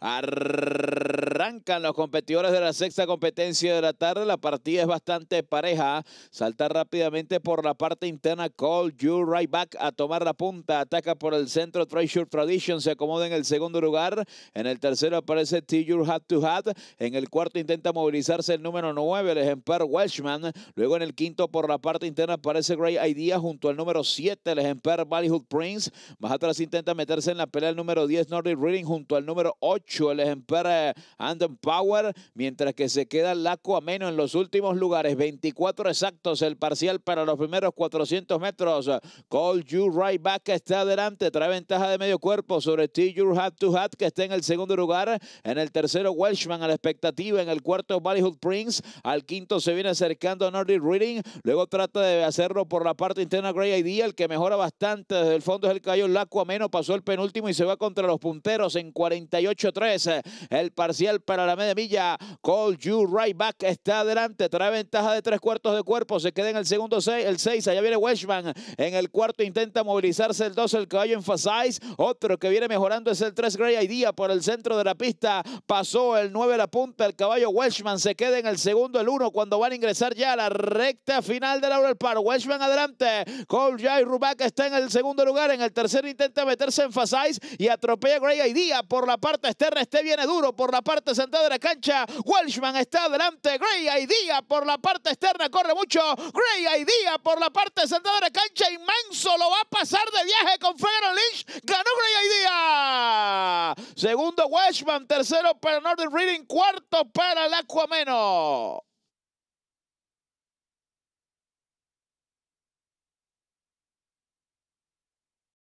Arr Arrancan los competidores de la sexta competencia de la tarde. La partida es bastante pareja. Salta rápidamente por la parte interna. Call You Right Back a tomar la punta. Ataca por el centro. Treasure Tradition se acomoda en el segundo lugar. En el tercero aparece T Your Hat to Hat. En el cuarto intenta movilizarse el número 9, el ejemplar Welshman. Luego en el quinto por la parte interna aparece Grey Idea junto al número 7, el ejemplar Ballyhood Prince. Más atrás intenta meterse en la pelea el número 10, Nordic Reading junto al número 8, el ejemplar. Eh, Andon Power, mientras que se queda Laco Ameno en los últimos lugares. 24 exactos el parcial para los primeros 400 metros. Call You Right Back está adelante, trae ventaja de medio cuerpo sobre T. Your Hat to Hat, que está en el segundo lugar. En el tercero, Welshman a la expectativa. En el cuarto, Bollywood Prince. Al quinto se viene acercando Nordic Reading. Luego trata de hacerlo por la parte interna Grey ID, el que mejora bastante desde el fondo es el cayó Laco Ameno. Pasó el penúltimo y se va contra los punteros en 48-3. El parcial para la media milla. Call You Right Back está adelante, trae ventaja de tres cuartos de cuerpo, se queda en el segundo 6, el 6, allá viene Welshman En el cuarto intenta movilizarse el 2, el caballo Emphasize. Otro que viene mejorando es el 3, Grey Idea por el centro de la pista. Pasó el 9 la punta, el caballo Welshman se queda en el segundo, el uno, cuando van a ingresar ya a la recta final de Laurel Park. Welshman adelante, Call Jai Rubac está en el segundo lugar, en el tercero intenta meterse en Emphasize y atropella Grey Idea por la parte externa, este viene duro por la parte sentado en de la cancha. Welshman está adelante. Gray Idea por la parte externa. Corre mucho. Gray Idea por la parte sentado de la cancha. Inmenso. Lo va a pasar de viaje con Federal Lynch. Ganó Gray Idea. Segundo Welshman. Tercero para Northern Reading. Cuarto para el Aquameno.